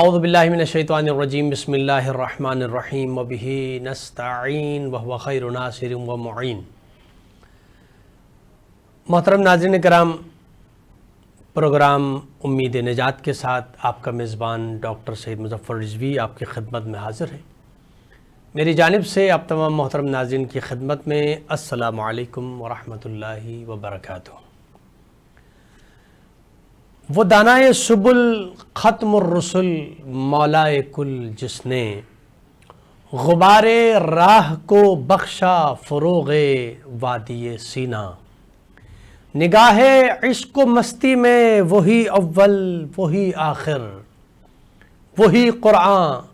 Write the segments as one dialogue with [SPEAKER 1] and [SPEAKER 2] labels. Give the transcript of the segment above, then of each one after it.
[SPEAKER 1] अउदबिल्लिमिनशैतरजीम बसमीम वबी नस्तीन वह खैर नासिर व मोहतरम नाजरन कराम प्रोग्राम उम्मीद निजात के साथ आपका मेज़बान डॉक्टर सैद मुजफ़र रिजवी आपकी खदमत में हाज़िर है मेरी जानब से आप तमाम मोहतरम नाजिन की खदमत में असलकम वरहमल वर्का वो दानाए सुबुल ख़त्म रसुल मौलाए कुल जिसने गुबारे राह को बख्शा फ़रोग वादिय सीना निगाह इश्क मस्ती में वही अव्वल वही आखिर वही क़ुरान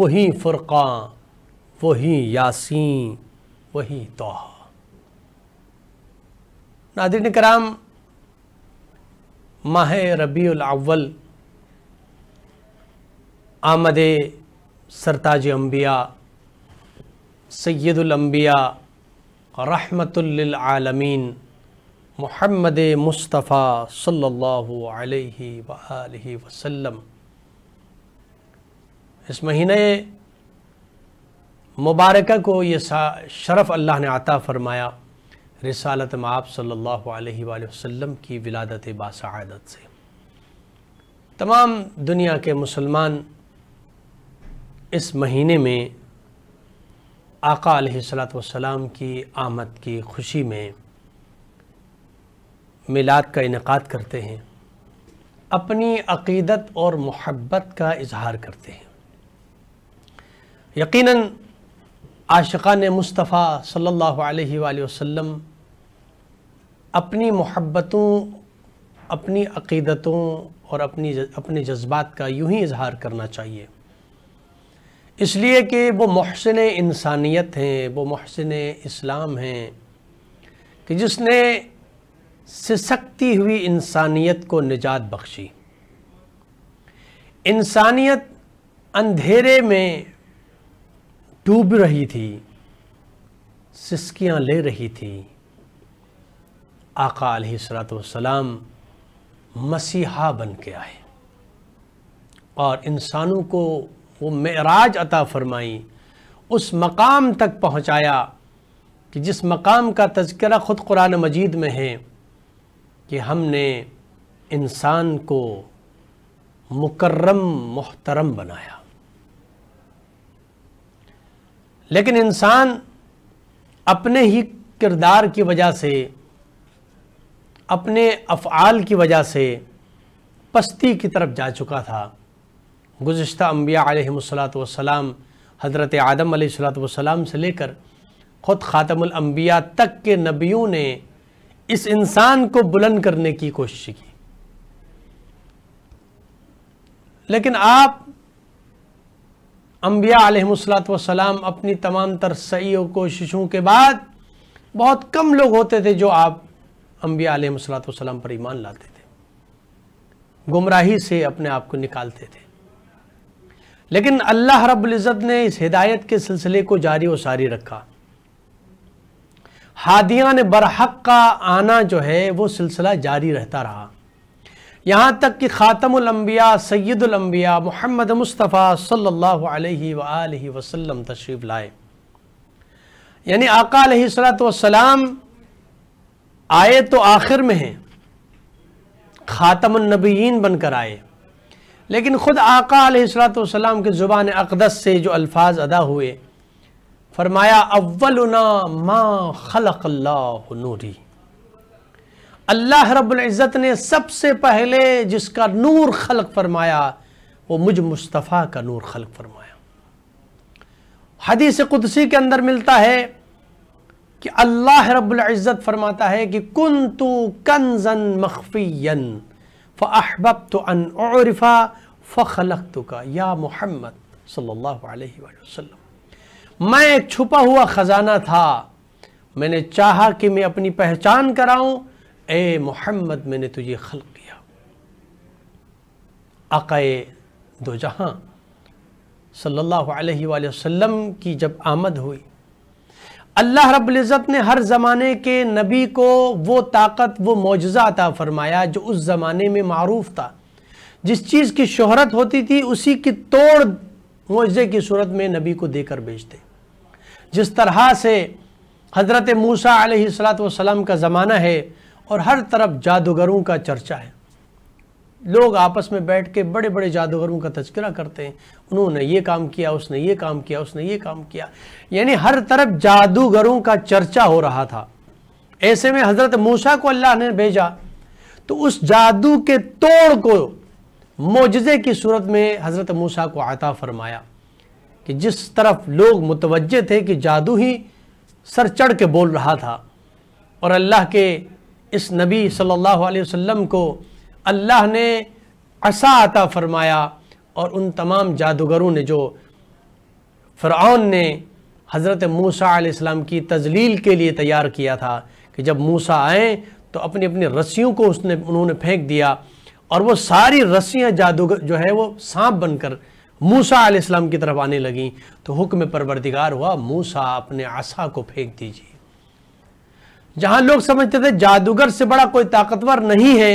[SPEAKER 1] वही फ़ुरक़ान वही यासीन वही तोहा नादिन कराम माह रबी अव्वल आमद सरताज अम्बिया सैदुलम्बिया रहमतुल्लमीन मोहम्मद मुस्तफ़ा सल्ला वसम इस महीने मुबारक को ये शरफ़ अल्लाह ने आता फ़रमाया रिसालत माप सल्ला वसम की विलादत बासदत से तमाम दुनिया के मुसलमान इस महीने में आका वसलाम की आमद की खुशी में मिलाद का इनका करते हैं अपनी अकीदत और मोहब्बत का इजहार करते हैं यकीनन आशिका ने मुस्तफ़ा सल्लल्लाहु अलैहि वसल्लम अपनी मोहब्बतों अपनी अकीदतों और अपनी अपने जज्बात का यूं ही इजहार करना चाहिए इसलिए कि वो महसिन इंसानियत हैं वो महसिन इस्लाम हैं कि जिसने सिसकती हुई इंसानियत को निजात बख्शी इंसानियत अंधेरे में डूब रही थी सिसकियां ले रही थी आका सलाम मसीहा बन के आए और इंसानों को वो मराज अता फरमाई उस मकाम तक पहुँचाया कि जिस मकाम का तस्करा ख़ुद कुरान मजीद में है कि हमने इंसान को मुकर्रम मोहतरम बनाया लेकिन इंसान अपने ही किरदार की वजह से अपने अफ़ाल की वजह से पस्ती की तरफ जा चुका था गुज्त अम्बिया वसलाम हज़रत आदम वसलाम से लेकर ख़ुद ख़ातमबिया तक के नबियों ने इस इंसान को बुलंद करने की कोशिश की लेकिन आप अम्बिया वसलाम अपनी तमाम तर सही कोशिशों के बाद बहुत कम लोग होते थे जो आप अम्बिया आलतम पर ईमान लाते थे गुमराही से अपने आप को निकालते थे लेकिन अल्लाह रबुल्जत ने इस हिदायत के सिलसिले को जारी वारी रखा हादिया ने बरहक का आना जो है वो सिलसिला जारी रहता रहा यहाँ तक कि ख़ातमबिया सैदुलम्बिया मोहम्मद मुस्तफ़ा सल्लल्लाहु अलैहि वसल्लम तशरीफ़ लाए यानी आका सलाम आए तो आखिर में हैं ख़ातमनबीन बनकर आए लेकिन ख़ुद आका सलाम के ज़ुबान अकदस से जो अल्फाज अदा हुए फरमाया अव्वलना माँ खलक नूरी अल्लाह रब्ज़त ने सबसे पहले जिसका नूर खलक फरमाया वो मुझ मुस्तफ़ा का नूर खलक फरमाया हदीस कुदसी के अंदर मिलता है कि अल्लाह रबुल्जत फरमाता है कि कन तो कनजन मखफ़ीन फ़ाहबब तो अनफा फ़लक तो का या मोहम्मद सल्ला मैं छुपा हुआ ख़जाना था मैंने चाहा कि मैं अपनी पहचान कराऊं ए मोहम्मद मैंने तुझे खल किया अकाए दो जहाँ सल्लल्लाहु अलैहि वसल्लम की जब आमद हुई अल्लाह रब्ज़त ने हर ज़माने के नबी को वो ताकत वो मुजज़ा अता फ़रमाया जो उस ज़माने में मरूफ था जिस चीज़ की शहरत होती थी उसी की तोड़ मुजज़े की सूरत में नबी को देकर भेजते जिस तरह से हज़रत मूसा सलाम का ज़माना है और हर तरफ जादूगरों का चर्चा है लोग आपस में बैठ के बड़े बड़े जादूगरों का तस्करा करते हैं उन्होंने ये काम किया उसने ये काम किया उसने ये काम किया यानी हर तरफ जादूगरों का चर्चा हो रहा था ऐसे में हज़रत मूसा को अल्लाह ने भेजा तो उस जादू के तोड़ को मोजे की सूरत में हज़रत मूसा को आता फरमाया कि जिस तरफ लोग मुतवजह थे कि जादू ही सर चढ़ के बोल रहा था और अल्लाह के इस नबी सल्लल्लाहु अलैहि वसल्लम को अल्लाह ने असा अता फरमाया और उन तमाम जादूगरों ने जो फ़रौन ने हज़रत मूसा आलाम की तजलील के लिए तैयार किया था कि जब मूसा आए तो अपनी अपनी रस्सियों को उसने उन्होंने फेंक दिया और वो सारी रस्सियाँ जादूगर जो है वो सांप बनकर मूसा आलाम की तरफ आने लगें तो हुक्म परवरदिगार हुआ मूसा अपने आशा को फेंक दीजिए जहाँ लोग समझते थे जादूगर से बड़ा कोई ताकतवर नहीं है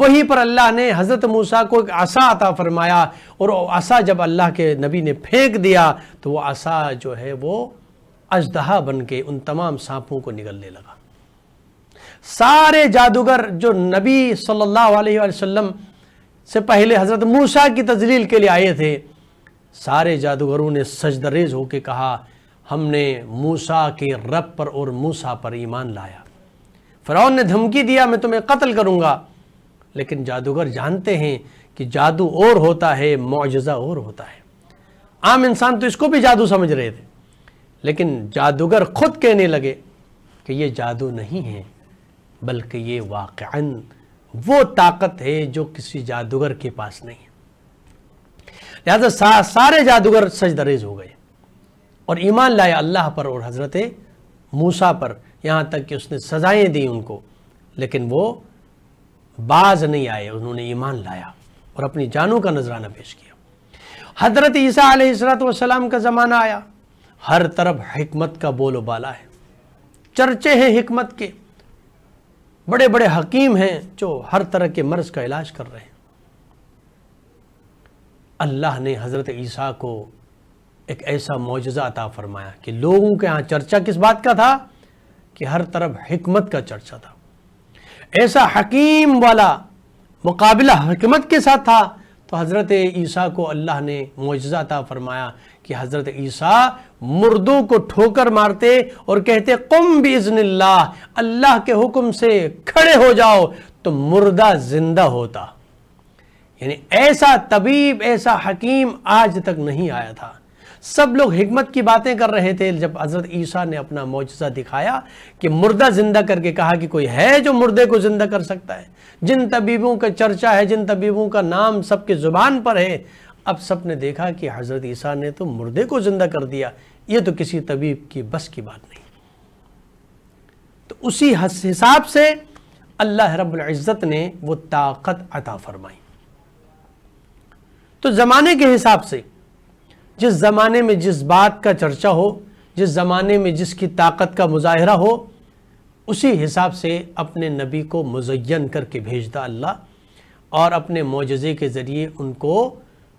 [SPEAKER 1] वहीं पर अल्लाह ने हज़रत मूसा को एक आशा अता फरमाया और आशा जब अल्लाह के नबी ने फेंक दिया तो वो आसा जो है वो अजदहा बन के उन तमाम सांपों को निगलने लगा सारे जादूगर जो नबी सल्लल्लाहु अलैहि वसल्लम से पहले हज़रत मूसा की तजलील के लिए आए थे सारे जादूगरों ने सजदरेज होकर कहा हमने मूसा के रब पर और मूसा पर ईमान लाया फ़िरौन ने धमकी दिया मैं तुम्हें कत्ल करूँगा लेकिन जादूगर जानते हैं कि जादू और होता है मुआजा और होता है आम इंसान तो इसको भी जादू समझ रहे थे लेकिन जादूगर खुद कहने लगे कि ये जादू नहीं है बल्कि ये वाक़ वो ताकत है जो किसी जादूगर के पास नहीं है लिहाजा सा, सारे जादूगर सजदरेज हो गए और ईमान लाए अल्लाह पर और हज़रत मूसा पर यहाँ तक कि उसने सजाएं दी उनको लेकिन वो बाज नहीं आए उन्होंने ईमान लाया और अपनी जानों का नजराना पेश किया हजरत ईसा सलाम का ज़माना आया हर तरफ हमत का बोलोबाला है चर्चे हैं हमत के बड़े बड़े हकीम हैं जो हर तरह के मर्ज का इलाज कर रहे हैं अल्लाह ने हज़रत ईसा को एक ऐसा मुजज़ा अता फरमाया कि लोगों के यहाँ चर्चा किस बात का था कि हर तरफ हमत का चर्चा था ऐसा हकीम वाला मुकाबला हकमत के साथ था तो हज़रत ईसा को अल्लाह ने मुजाता फरमाया कि हज़रत ईसा मुर्दों को ठोकर मारते और कहते कुम इजन अल्लाह के हुक्म से खड़े हो जाओ तो मुर्दा जिंदा होता यानी ऐसा तबीब ऐसा हकीम आज तक नहीं आया था सब लोग हिकमत की बातें कर रहे थे जब हज़रत ईसा ने अपना मुआजा दिखाया कि मुर्दा ज़िंदा करके कहा कि कोई है जो मुर्दे को ज़िंदा कर सकता है जिन तबीबों का चर्चा है जिन तबीबों का नाम सबके ज़ुबान पर है अब सब ने देखा कि हज़रत ईसा ने तो मुर्दे को ज़िंदा कर दिया ये तो किसी तबीब की बस की बात नहीं तो उसी हिसाब से अल्लाह रबुल्ज़त ने वो ताकत अता फरमाई तो ज़माने के हिसाब से जिस ज़माने में जिस बात का चर्चा हो जिस ज़माने में जिसकी ताकत का मुजाहरा हो उसी हिसाब से अपने नबी को मुजयन करके भेजता अल्लाह और अपने मुजजे के ज़रिए उनको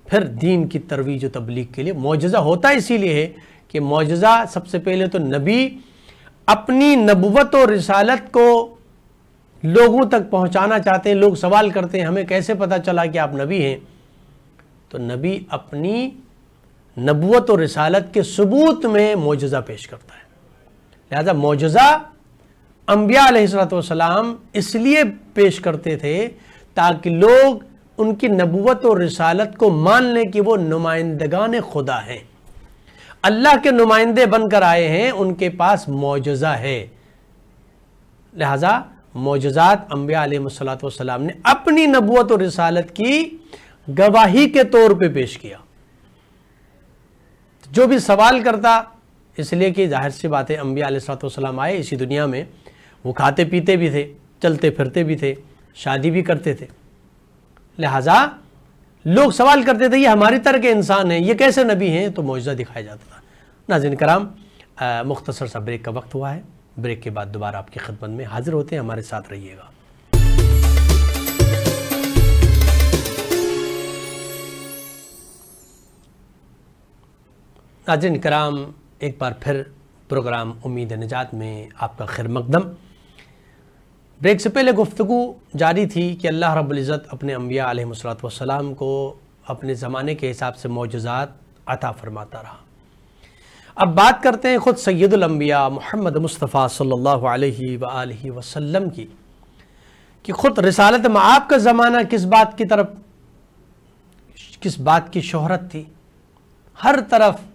[SPEAKER 1] फिर दीन की तरवीज व तबलीग के लिए मुजजा होता इसीलिए है कि मुजज़ा सबसे पहले तो नबी अपनी नबूत और रिसालत को लोगों तक पहुंचाना चाहते हैं लोग सवाल करते हैं हमें कैसे पता चला कि आप नबी हैं तो नबी अपनी नबूत और रिसालत के सबूत में मोजा पेश करता है लिहाजा मोजा अम्बिया इसलिए पेश करते थे ताकि लोग उनकी नबूत और रिसालत को मान लें कि वो नुमाइंदगान खुदा हैं अल्लाह के नुमाइंदे बनकर आए हैं उनके पास मोजा है लिहाजा मोजात अम्बिया ने अपनी नबूत और रिसालत की गवाही के तौर पर पे पेश किया जो भी सवाल करता इसलिए कि जाहिर सी बात है अम्बिया सलाम आए इसी दुनिया में वो खाते पीते भी थे चलते फिरते भी थे शादी भी करते थे लिहाजा लोग सवाल करते थे ये हमारी तरह के इंसान हैं ये कैसे नबी हैं तो मुआवजा दिखाया जाता था नाजिन कराम मुख्तसर सा ब्रेक का वक्त हुआ है ब्रेक के बाद दोबारा आपकी खदमत में हाजिर होते हैं हमारे साथ रहिएगा नाजिन कराम एक बार फिर प्रोग्राम उम्मीद निजात में आपका खैर मकदम ब्रेक से पहले गुफ्तु जारी थी कि अल्लाह रब्ज़त अपने अम्बिया वसलाम को अपने ज़माने के हिसाब से मोजात अता फरमाता रहा अब बात करते हैं ख़ुद सैदुलम्बिया मोहम्मद मुस्तफ़ा सल्ला वसम की कि ख़ुद रसालत में आपका ज़माना किस बात की तरफ किस बात की शहरत थी हर तरफ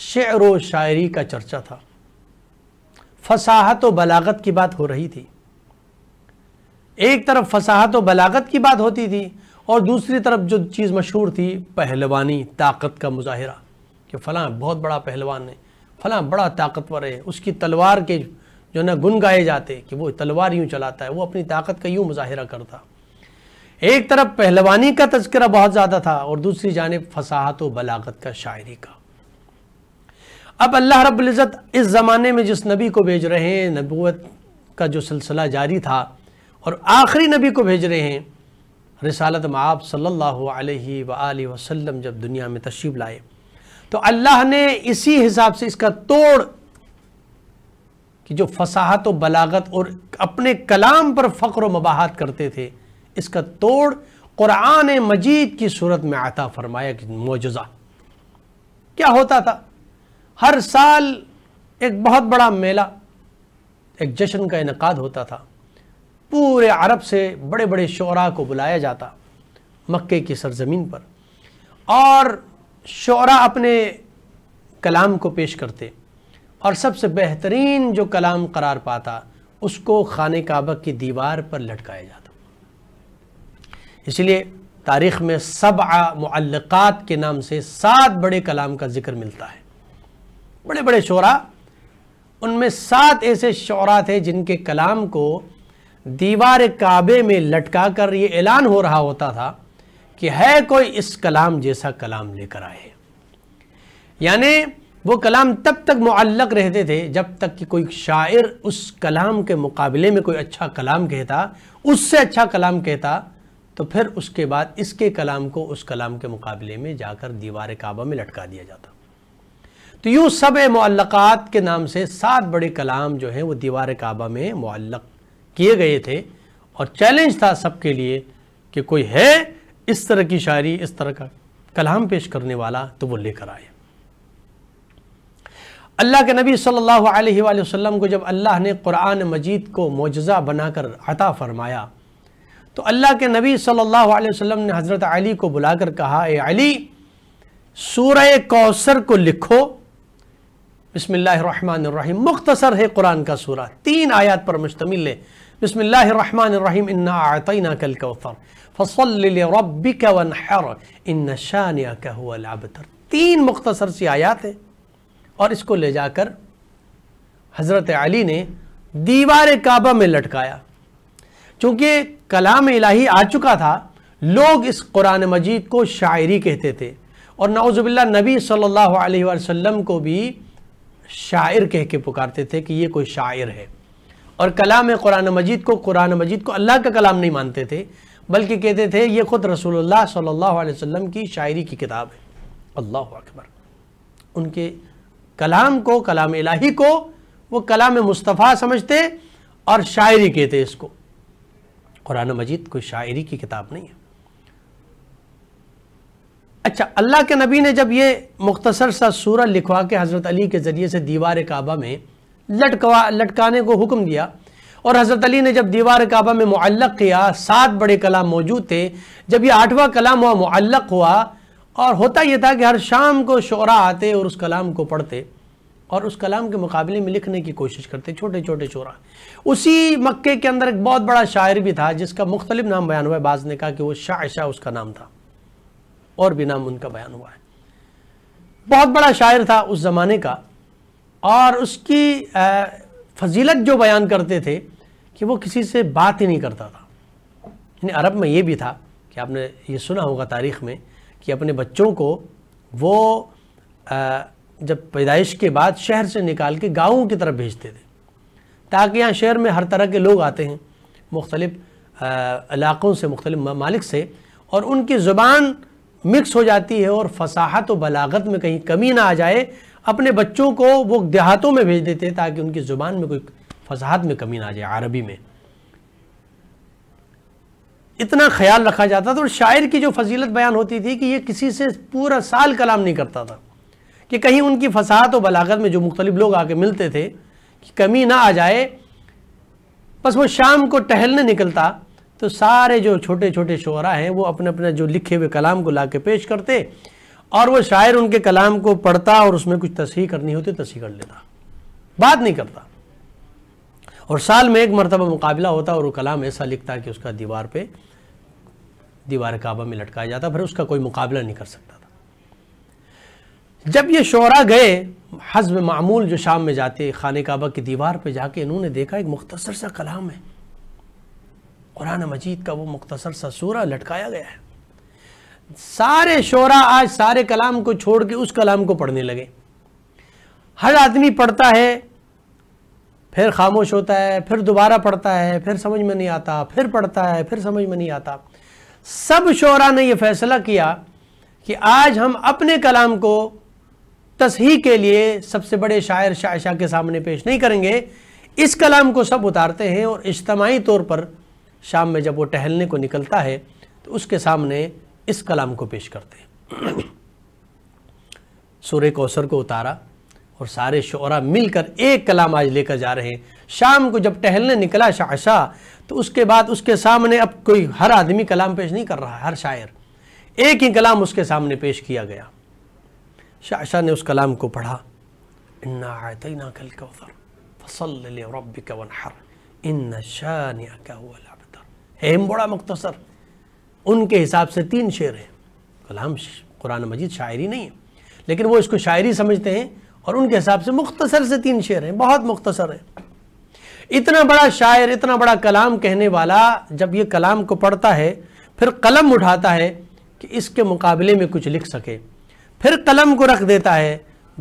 [SPEAKER 1] शेर व शायरी का चर्चा था फसाहत व बलागत की बात हो रही थी एक तरफ फसाहत व बलागत की बात होती थी और दूसरी तरफ जो चीज़ मशहूर थी पहलवानी ताकत का मुजाहरा कि फ़लाँ बहुत बड़ा पहलवान है फ़लाँ बड़ा ताकतवर है उसकी तलवार के जो ना गुन गाए जाते कि वो तलवार यूँ चलाता है वो अपनी ताकत का यूँ मुजाहरा करता एक तरफ पहलवानी का तस्करा बहुत ज़्यादा था और दूसरी जानब फसाहत व बलागत का शायरी का अब अल्लाह रबुल्ज़त इस ज़माने में जिस नबी को भेज रहे हैं नबूत का जो सिलसिला जारी था और आखिरी नबी को भेज रहे हैं रसालत माब सल्लल्लाहु अलैहि व वसल्लम जब दुनिया में तशरीफ़ लाए तो अल्लाह ने इसी हिसाब से इसका तोड़ कि जो फसाहत व बलागत और अपने कलाम पर फ़ख्र मबाहत करते थे इसका तोड़ क़ुरान मजीद की सूरत में आता फरमाया कि मौजा क्या होता था हर साल एक बहुत बड़ा मेला एक जश्न का इनका होता था पूरे अरब से बड़े बड़े शरा को बुलाया जाता मक्के की सरजमीन पर और शरा अपने कलाम को पेश करते और सबसे बेहतरीन जो कलाम करार पाता उसको खान काबक की दीवार पर लटकाया जाता इसलिए तारीख़ में सब मल्लक़ात के नाम से सात बड़े कलाम का जिक्र मिलता है बड़े बड़े शोरा उनमें सात ऐसे शोरा थे जिनके कलाम को दीवार काबे में लटका कर ये ऐलान हो रहा होता था कि है कोई इस कलाम जैसा कलाम लेकर आए यानी वो कलाम तब तक मुअल्लक रहते थे जब तक कि कोई शायर उस कलाम के मुकाबले में कोई अच्छा कलाम कहता उससे अच्छा कलाम कहता तो फिर उसके बाद इसके कलाम को उस कलाम के मुकाबले में जाकर दीवार काबा में लटका दिया जाता तो यूँ सब मल्लक़ात के नाम से सात बड़े कलाम जो हैं वो दीवार काबा में मल्ल किए गए थे और चैलेंज था सब के लिए कि कोई है इस तरह की शायरी इस तरह का कलाम पेश करने वाला तो वो लेकर आए अल्लाह के नबी सल्लल्लाहु अलैहि वसल्लम को जब अल्लाह ने कुरान मजीद को मुजज़ा बनाकर अता फरमाया तो अल्लाह के नबी सल्लल्लाहु अलैहि वसल्लम ने हज़रत अली को बुलाकर कहा ए अली सूर कौसर को लिखो बसमीम मुख्तसर है कुरान का सूरा तीन आयात पर मुश्तमिल है बसमीम इन्ना आतना कल कौफर फसलबिक वनहर इन शानिया तीन मुख्तसर सी आयात है और इसको ले जाकर हज़रत अली ने दीवार काबा में लटकाया चूँकि कलाम इलाही आ चुका था लोग इस कुरान मजीद को शायरी कहते थे और नाउज़बिल्ला नबी सल्लल्लाहु अलैहि वसल्लम को भी शायर कह के पुकारते थे कि ये कोई शायर है और कलाम कुरान मजीद को कुरान मजीद को अल्लाह का कलाम नहीं मानते थे बल्कि कहते थे ये ख़ुद रसूलुल्लाह सल्लल्लाहु अलैहि वसल्लम की शायरी की किताब है अल्लाह अकबर उनके कलाम को कलाम इलाही को वो कलाम मुस्तफ़ा समझते और शायरी कहते इसको कुरान मजीद कोई शायरी की किताब नहीं है अच्छा अल्लाह के नबी ने जब ये मुख्तसर सा सूरह लिखवा के हज़रत अली के ज़रिए से दीवार काबा में लटकवा लटकाने को हुक्म दिया और हज़रत अली ने जब दीवार काबा में मुअल्लक किया सात बड़े कलाम मौजूद थे जब ये आठवां कलाम हुआ मुअल्लक हुआ और होता यह था कि हर शाम को शोरा आते और उस कलाम को पढ़ते और उस कलाम के मुकाबले में लिखने की कोशिश करते छोटे छोटे शोरा उसी मक्के के अंदर एक बहुत बड़ा शायर भी था जिसका मुख्तलिफ नाम बयान हुआ है बाज़ ने कहा कि वो शाह शाह उसका नाम था और नाम उनका बयान हुआ है बहुत बड़ा शायर था उस ज़माने का और उसकी फजीलत जो बयान करते थे कि वो किसी से बात ही नहीं करता था यानी अरब में ये भी था कि आपने ये सुना होगा तारीख़ में कि अपने बच्चों को वो आ, जब पैदाइश के बाद शहर से निकाल के गाँव की तरफ भेजते थे ताकि यहाँ शहर में हर तरह के लोग आते हैं मुख्तलिफ़ इलाक़ों से मुख्तलिफ़ ममालिक से और उनकी ज़ुबान मिक्स हो जाती है और फसाहत और बलागत में कहीं कमी ना आ जाए अपने बच्चों को वो देहातों में भेज देते हैं ताकि उनकी ज़ुबान में कोई फसाहत में कमी ना आ जाए अरबी में इतना ख्याल रखा जाता था और शायर की जो फजीलत बयान होती थी कि ये किसी से पूरा साल कलाम नहीं करता था कि कहीं उनकी फसाहत और बलागत में जो मुख्तलिफ लोग आके मिलते थे कि कमी ना आ जाए बस वो शाम को टहलने निकलता तो सारे जो छोटे छोटे शरा हैं वो अपने अपने जो लिखे हुए कलाम को ला के पेश करते और वो शायर उनके कलाम को पढ़ता और उसमें कुछ तस्ही करनी होती तस्ही कर लेता बात नहीं करता और साल में एक मरतबा मुकाबला होता और वो कलाम ऐसा लिखता कि उसका दीवार पे दीवार काबा में लटकाया जाता फिर उसका कोई मुकाबला नहीं कर सकता था जब ये शोरा गए हजब मामूल जो शाम में जाते खाने काबा की दीवार पे जाके इन्होंने देखा एक मुख्तसर सा कलाम है कुरान मजीद का वो मुख्तसर सा सूरा लटकाया गया है सारे शोरा आज सारे कलाम को छोड़ के उस कलाम को पढ़ने लगे हर आदमी पढ़ता है फिर खामोश होता है फिर दोबारा पढ़ता है फिर समझ में नहीं आता फिर पढ़ता है फिर समझ में नहीं आता सब शोरा ने यह फैसला किया कि आज हम अपने कलाम को तसही के लिए सबसे बड़े शायर शाह के सामने पेश नहीं करेंगे इस कलाम को सब उतारते हैं और इज्तमाही तौर पर शाम में जब वो टहलने को निकलता है तो उसके सामने इस कलाम को पेश करते हैं सूर्य कौसर को उतारा और सारे शोरा मिलकर एक कलाम आज लेकर जा रहे हैं शाम को जब टहलने निकला शाशा तो उसके बाद उसके सामने अब कोई हर आदमी कलाम पेश नहीं कर रहा हर शायर एक ही कलाम उसके सामने पेश किया गया शाशा ने उस कलाम को पढ़ा इन्ना कल कौर फसल हेम बड़ा मुख्तसर उनके हिसाब से तीन शेर हैं कलाम कुरान मजीद शायरी नहीं है लेकिन वो इसको शायरी समझते हैं और उनके हिसाब से मुख्तसर से तीन शेर हैं बहुत मुख्तसर है इतना बड़ा शायर इतना बड़ा कलाम कहने वाला जब ये कलाम को पढ़ता है फिर कलम उठाता है कि इसके मुकाबले में कुछ लिख सके फिर कलम को रख देता है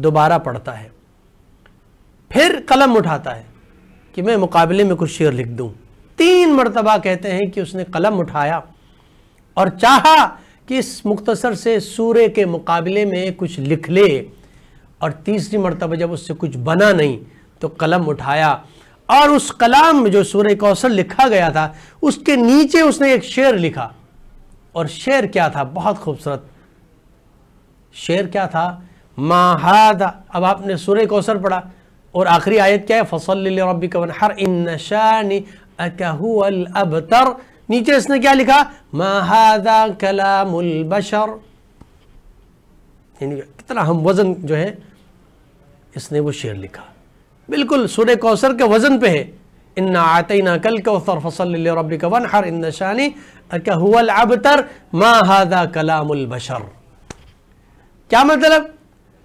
[SPEAKER 1] दोबारा पढ़ता है फिर कलम उठाता है कि मैं मुकाबले में कुछ शेर लिख दूँ तीन मरतबा कहते हैं कि उसने कलम उठाया और चाहा कि इस मुख्तसर से सूर्य के मुकाबले में कुछ लिख ले और तीसरी मरतबा जब उससे कुछ बना नहीं तो कलम उठाया और उस कलाम में जो सूर्य कौशल लिखा गया था उसके नीचे उसने एक शेर लिखा और शेर क्या था बहुत खूबसूरत शेर क्या था माहद अब आपने सूर्य कौशल पढ़ा और आखिरी आयत क्या है फसल रबी कवन हर इन अकहुअल अबतर नीचे इसने क्या लिखा महादा कलामुल बशर कितना हम वज़न जो है इसने वो शेर लिखा बिल्कुल सूर्य कौसर के वज़न पे है इन्ना आतना कल कौसर फसल रबिक वन हर इन शानी अकहुअल अबतर महादा कलामुल बशर क्या मतलब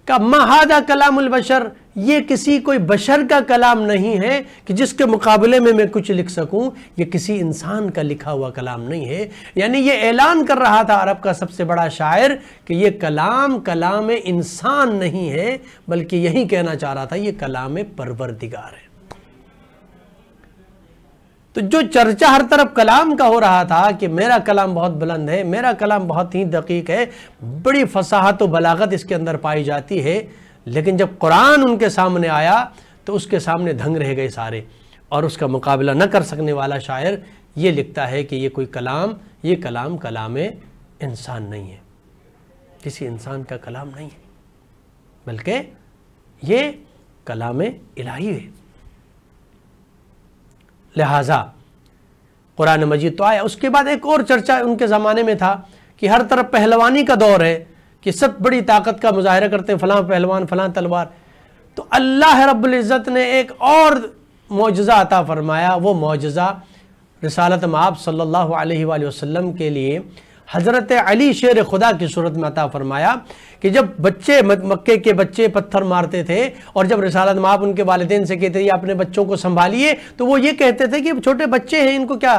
[SPEAKER 1] का महादा कलामुल बशर ये किसी कोई बशर का कलाम नहीं है कि जिसके मुकाबले में मैं कुछ लिख सकूं ये किसी इंसान का लिखा हुआ कलाम नहीं है यानी ये ऐलान कर रहा था अरब का सबसे बड़ा शायर कि ये कलाम कलाम इंसान नहीं है बल्कि यही कहना चाह रहा था ये कलाम परवरदिगार है तो जो चर्चा हर तरफ कलाम का हो रहा था कि मेरा कलाम बहुत बुलंद है मेरा कलाम बहुत ही दकीक है बड़ी फसाहत व बलागत इसके अंदर पाई जाती है लेकिन जब कुरान उनके सामने आया तो उसके सामने धंग रह गए सारे और उसका मुकाबला न कर सकने वाला शायर ये लिखता है कि ये कोई कलाम ये कलाम कलाम इंसान नहीं है किसी इंसान का कलाम नहीं है बल्कि ये कलाम इलाही है लिहाजा कुरान मजीद तो आया उसके बाद एक और चर्चा उनके ज़माने में था कि हर तरफ पहलवानी का दौर है कि सब बड़ी ताकत का मुजाहरा करते हैं फलां पहलवान फलां तलवार तो अल्लाह रब्ज़त ने एक और मुजज़ा अता फ़रमाया वो मुजज़ा रसालत माप सल्लल्लाहु अलैहि वसल्लम के लिए हज़रत अली शेर खुदा की सूरत में अता फरमाया कि जब बच्चे मक्के के बच्चे पत्थर मारते थे और जब रिसालत माप उनके वालदेन से कहते थे अपने बच्चों को संभालिए तो वो ये कहते थे कि छोटे बच्चे हैं इनको क्या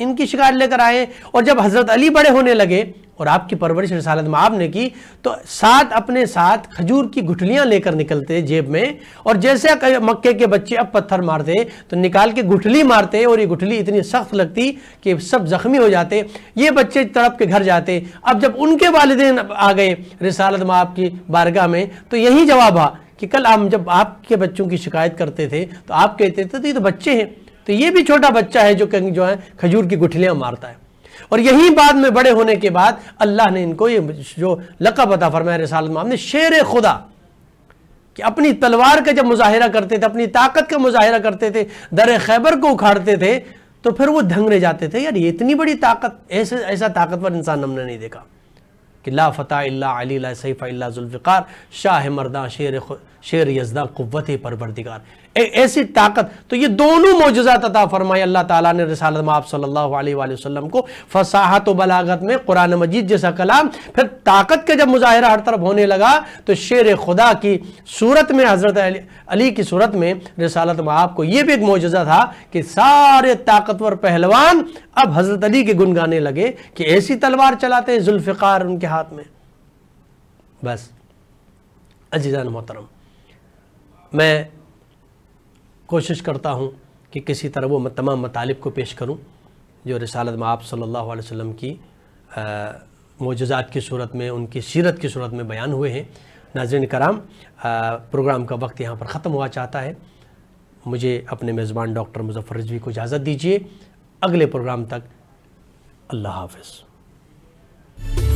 [SPEAKER 1] इनकी शिकायत लेकर आए और जब हज़रत अली बड़े होने लगे और आपकी परवरिश रसालत में आपने की तो साथ अपने साथ खजूर की गुठलियां लेकर निकलते जेब में और जैसे मक्के के बच्चे अब पत्थर मारते तो निकाल के गुठली मारते और ये गुठली इतनी सख्त लगती कि सब जख्मी हो जाते ये बच्चे तड़प के घर जाते अब जब उनके वालदेन आ गए रसालत में आपकी बारगाह में तो यही जवाब आ कि कल हम जब आपके बच्चों की शिकायत करते थे तो आप कहते थे तो ये तो बच्चे हैं तो ये भी छोटा बच्चा है जो जो है खजूर की गुठलियां मारता है और यही बाद में बड़े होने के बाद अल्लाह ने इनको ये जो लकब अता फरमाया रसाल ने शेर खुदा कि अपनी तलवार का जब मुजाहरा करते थे अपनी ताकत का मुजाहरा करते थे दर खैबर को उखाड़ते थे तो फिर वो धंग रह जाते थे यार ये इतनी बड़ी ताकत ऐसे ऐसा ताकतवर इंसान हमने नहीं देखा कि ला फ़तः अल्ला अली सैफ़ा जुल्फ़िकार शाह मरदा शेर शेर यजदा क़वत परवरदिगार ऐसी ताकत तो ये दोनों मोजात तथा फरमाए अल्लाह ताला ने रसालत आप सल्लल्लाहु अलैहि वसल्लम को फसाहत बलागत में कुरान मजीद जैसा कलाम फिर ताकत का जब मुजाहरा हर तरफ होने लगा तो शेर खुदा की सूरत में हज़रत अली, की सूरत में रसालत आप को यह भी एक मोजा था कि सारे ताकतवर पहलवान अब हज़रत अली के गुनगाने लगे कि ऐसी तलवार चलाते हैं जुल्फ़िकार उनके हाथ में बस अजीज़ान मोहतरम मैं कोशिश करता हूँ कि किसी तरह वो तमाम मतालब को पेश करूँ जो रसालत में आप सल्लल्लाहु अलैहि वसल्लम की मोजात की सूरत में उनकी सीरत की सूरत में बयान हुए हैं नाजरन कराम प्रोग्राम का वक्त यहाँ पर ख़त्म हुआ चाहता है मुझे अपने मेज़बान डॉक्टर मुजफ़र रिजवी को इजाज़त दीजिए अगले प्रोग्राम तक अल्लाह हाफिज़